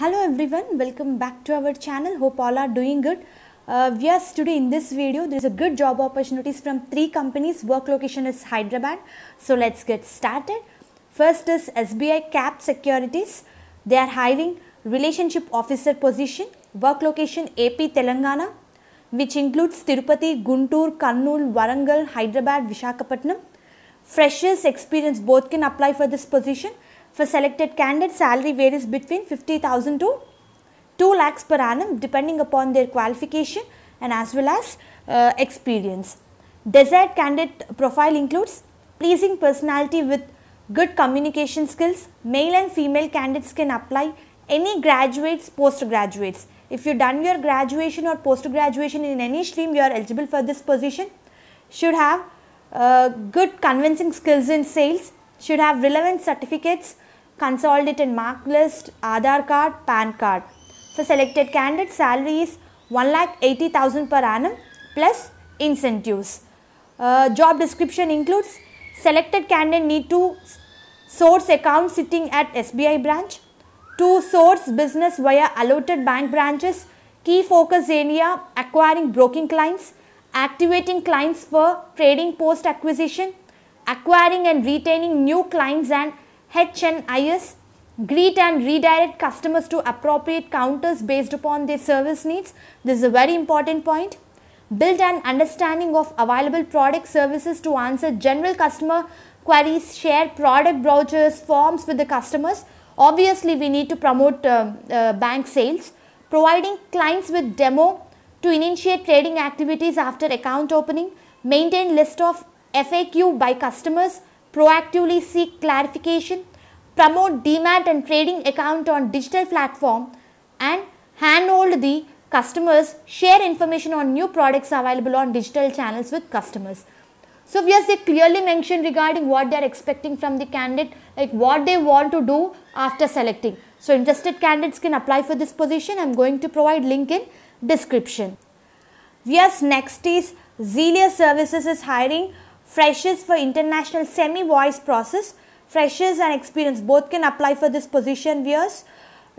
hello everyone welcome back to our channel hope all are doing good uh, yes today in this video there is a good job opportunities from three companies work location is hyderabad so let's get started first is sbi cap securities they are hiring relationship officer position work location ap telangana which includes tirupati guntur kannur warangal hyderabad vishakhapatnam freshers experience both can apply for this position for selected candidates, salary varies between 50,000 to 2 lakhs per annum depending upon their qualification and as well as uh, experience. Desired candidate profile includes pleasing personality with good communication skills. Male and female candidates can apply any graduates, postgraduates. If you done your graduation or post-graduation in any stream, you are eligible for this position. Should have uh, good convincing skills in sales, should have relevant certificates, consolidated mark list, Aadhaar card, PAN card. For selected candidate, salary is 1,80,000 per annum plus incentives. Uh, job description includes selected candidate need to source account sitting at SBI branch, to source business via allotted bank branches, key focus area acquiring broking clients, activating clients for trading post acquisition, acquiring and retaining new clients and HNIS, greet and redirect customers to appropriate counters based upon their service needs. This is a very important point. Build an understanding of available product services to answer general customer queries, share product brochures, forms with the customers. Obviously, we need to promote uh, uh, bank sales. Providing clients with demo to initiate trading activities after account opening. Maintain list of FAQ by customers, proactively seek clarification, promote DMAT and trading account on digital platform and handhold the customers, share information on new products available on digital channels with customers. So yes, they clearly mentioned regarding what they are expecting from the candidate, like what they want to do after selecting. So interested candidates can apply for this position. I am going to provide link in description. Yes, next is Zelia Services is hiring Freshers for international semi-voice process. Freshers and experience both can apply for this position Viewers,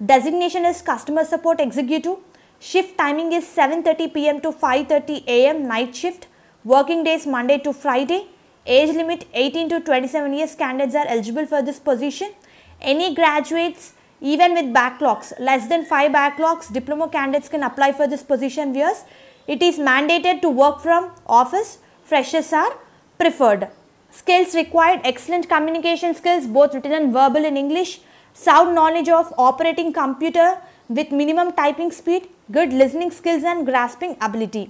designation is customer support executive. Shift timing is 7.30 pm to 5.30 am night shift. Working days Monday to Friday. Age limit 18 to 27 years candidates are eligible for this position. Any graduates even with backlogs, less than 5 backlogs, diploma candidates can apply for this position Viewers, It is mandated to work from office. Freshers are preferred. Skills required excellent communication skills, both written and verbal in English, sound knowledge of operating computer with minimum typing speed, good listening skills and grasping ability.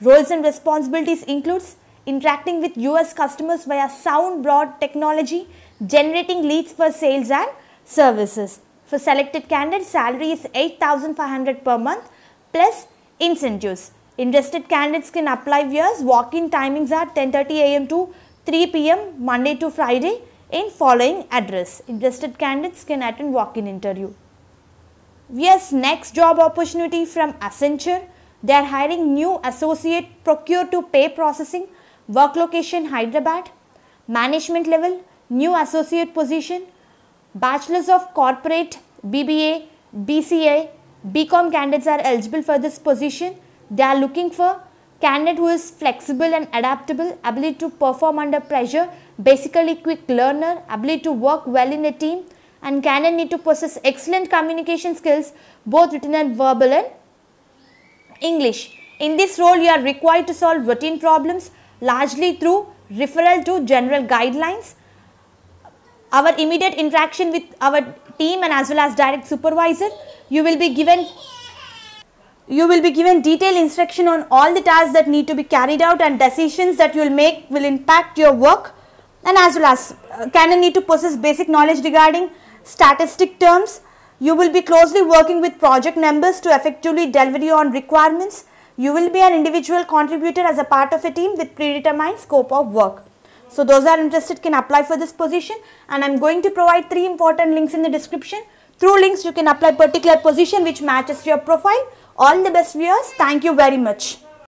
Roles and responsibilities includes interacting with US customers via sound broad technology, generating leads for sales and services. For selected candidates, salary is 8500 per month plus incentives. Interested candidates can apply via walk-in timings are 10.30 am to 3 pm Monday to Friday in following address. Interested candidates can attend walk-in interview. Yes, next job opportunity from Accenture. They are hiring new associate procure to pay processing, work location Hyderabad, management level, new associate position, bachelors of corporate, BBA, BCA, BCom candidates are eligible for this position. They are looking for candidate who is flexible and adaptable, ability to perform under pressure, basically quick learner, ability to work well in a team and candidate need to possess excellent communication skills both written and verbal and English. In this role, you are required to solve routine problems largely through referral to general guidelines. Our immediate interaction with our team and as well as direct supervisor, you will be given you will be given detailed instruction on all the tasks that need to be carried out and decisions that you will make will impact your work and as well as uh, Canon need to possess basic knowledge regarding statistic terms. You will be closely working with project members to effectively deliver on requirements. You will be an individual contributor as a part of a team with predetermined scope of work. So those are interested can apply for this position and I am going to provide three important links in the description. Through links you can apply particular position which matches your profile. All the best viewers. Thank you very much.